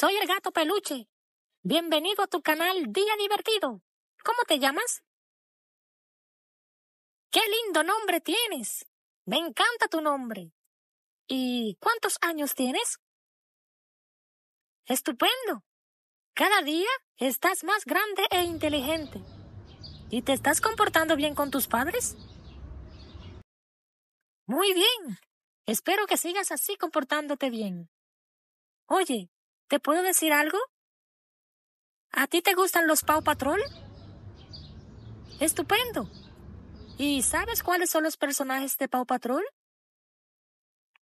Soy el gato peluche. Bienvenido a tu canal Día Divertido. ¿Cómo te llamas? ¡Qué lindo nombre tienes! Me encanta tu nombre. ¿Y cuántos años tienes? Estupendo. Cada día estás más grande e inteligente. ¿Y te estás comportando bien con tus padres? Muy bien. Espero que sigas así comportándote bien. Oye, ¿Te puedo decir algo? ¿A ti te gustan los Pau Patrol? Estupendo. ¿Y sabes cuáles son los personajes de Pau Patrol?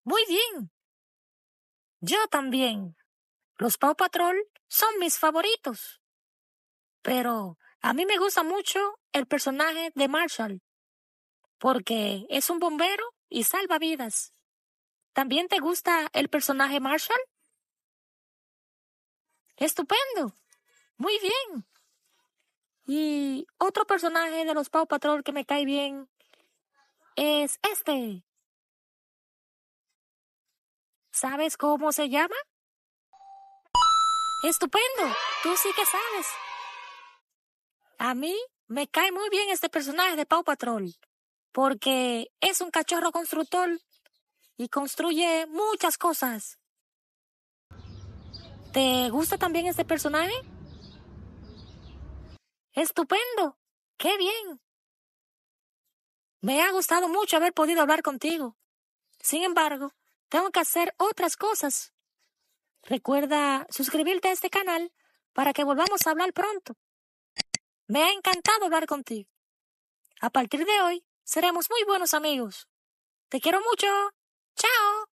Muy bien. Yo también. Los Pau Patrol son mis favoritos. Pero a mí me gusta mucho el personaje de Marshall, porque es un bombero y salva vidas. ¿También te gusta el personaje Marshall? Estupendo. Muy bien. Y otro personaje de los Paw Patrol que me cae bien es este. ¿Sabes cómo se llama? Estupendo. Tú sí que sabes. A mí me cae muy bien este personaje de Paw Patrol porque es un cachorro constructor y construye muchas cosas. ¿Te gusta también este personaje? Estupendo. Qué bien. Me ha gustado mucho haber podido hablar contigo. Sin embargo, tengo que hacer otras cosas. Recuerda suscribirte a este canal para que volvamos a hablar pronto. Me ha encantado hablar contigo. A partir de hoy, seremos muy buenos amigos. Te quiero mucho. Chao.